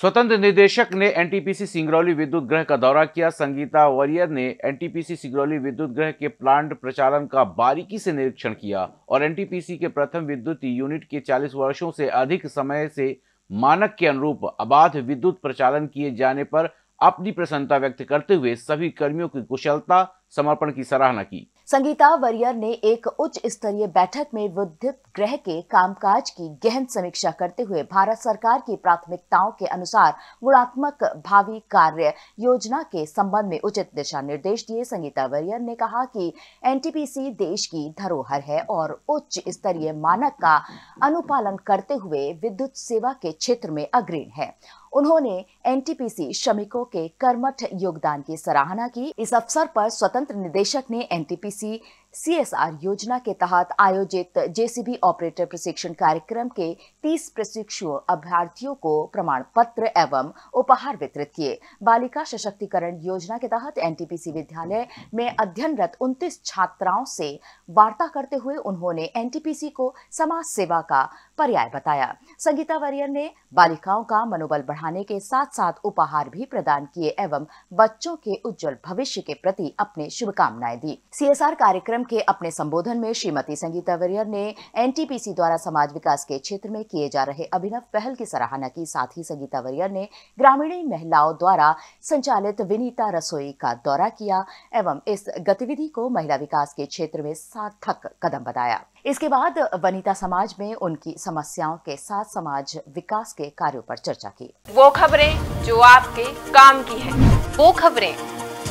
स्वतंत्र निदेशक ने एनटीपीसी सिंगरौली विद्युत गृह का दौरा किया संगीता वरियर ने एनटीपीसी सिंगरौली विद्युत गृह के प्लांट प्रचालन का बारीकी से निरीक्षण किया और एनटीपीसी के प्रथम विद्युत यूनिट के 40 वर्षों से अधिक समय से मानक के अनुरूप अबाध विद्युत प्रचालन किए जाने पर अपनी प्रसन्नता व्यक्त करते हुए सभी कर्मियों की कुशलता समर्पण की सराहना की संगीता वरियर ने एक उच्च स्तरीय बैठक में विद्युत ग्रह के कामकाज की गहन समीक्षा करते हुए भारत सरकार की प्राथमिकताओं के अनुसार गुणात्मक भावी कार्य योजना के संबंध में उचित दिशा निर्देश दिए संगीता वरियर ने कहा कि एनटीपीसी देश की धरोहर है और उच्च स्तरीय मानक का अनुपालन करते हुए विद्युत सेवा के क्षेत्र में अग्रणी है उन्होंने एनटीपीसी श्रमिकों के कर्मठ योगदान की सराहना की इस अवसर पर स्वतंत्र निदेशक ने एनटीपीसी सीएसआर योजना के तहत आयोजित जेसीबी ऑपरेटर प्रशिक्षण कार्यक्रम के 30 प्रशिक्षु अभ्यर्थियों को प्रमाण पत्र एवं उपहार वितरित किए बालिका सशक्तिकरण योजना के तहत एनटीपीसी विद्यालय में अध्ययनरत 29 छात्राओं से वार्ता करते हुए उन्होंने एनटीपीसी को समाज सेवा का पर्याय बताया संगीता वरियर ने बालिकाओं का मनोबल बढ़ाने के साथ साथ उपहार भी प्रदान किए एवं बच्चों के उज्जवल भविष्य के प्रति अपनी शुभकामनाएं दी सीएसआर कार्यक्रम के अपने संबोधन में श्रीमती संगीता वरियर ने एनटीपीसी द्वारा समाज विकास के क्षेत्र में किए जा रहे अभिनव पहल की सराहना की साथ ही संगीता वरियर ने ग्रामीण महिलाओं द्वारा संचालित विनीता रसोई का दौरा किया एवं इस गतिविधि को महिला विकास के क्षेत्र में सार्थक कदम बताया इसके बाद वनिता समाज में उनकी समस्याओं के साथ समाज विकास के कार्यों पर चर्चा की वो खबरें जो आपके काम की है वो खबरें